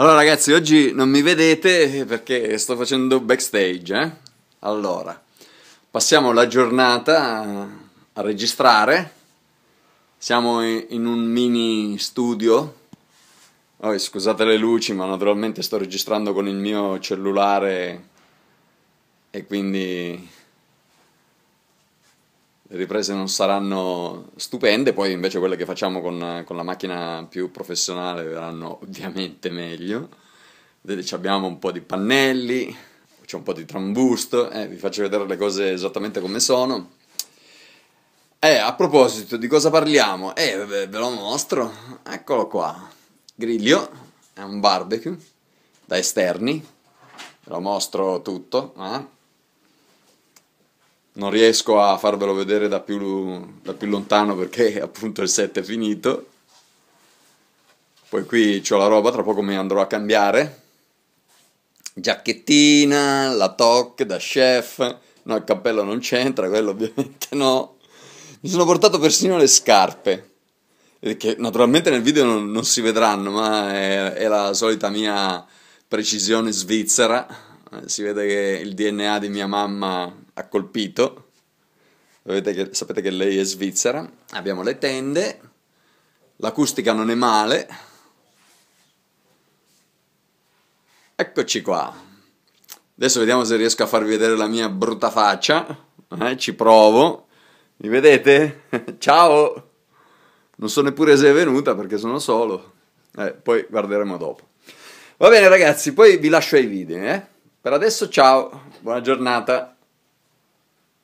Allora ragazzi, oggi non mi vedete perché sto facendo backstage, eh? Allora, passiamo la giornata a registrare. Siamo in un mini studio. Oh, scusate le luci, ma naturalmente sto registrando con il mio cellulare e quindi le riprese non saranno stupende, poi invece quelle che facciamo con, con la macchina più professionale verranno ovviamente meglio. Vedete, abbiamo un po' di pannelli, c'è un po' di trambusto, eh, vi faccio vedere le cose esattamente come sono. Eh, a proposito, di cosa parliamo? Eh, ve, ve lo mostro, eccolo qua, griglio, è un barbecue, da esterni, ve lo mostro tutto, eh? non riesco a farvelo vedere da più, da più lontano perché appunto il set è finito. Poi qui ho la roba, tra poco mi andrò a cambiare. Giacchettina, la toc da chef. No, il cappello non c'entra, quello ovviamente no. Mi sono portato persino le scarpe eh, che naturalmente nel video non, non si vedranno, ma è, è, la solita mia precisione svizzera. Eh, si vede che il DNA di mia mamma ha colpito. Che, sapete che lei è svizzera. Abbiamo le tende, l'acustica non è male. Eccoci qua. Adesso vediamo se riesco a farvi vedere la mia brutta faccia. Eh, ci provo. Mi vedete? Ciao! Non so neppure se è venuta perché sono solo. Eh, poi guarderemo dopo. Va bene ragazzi, poi vi lascio ai video. Eh? Per adesso ciao, buona giornata.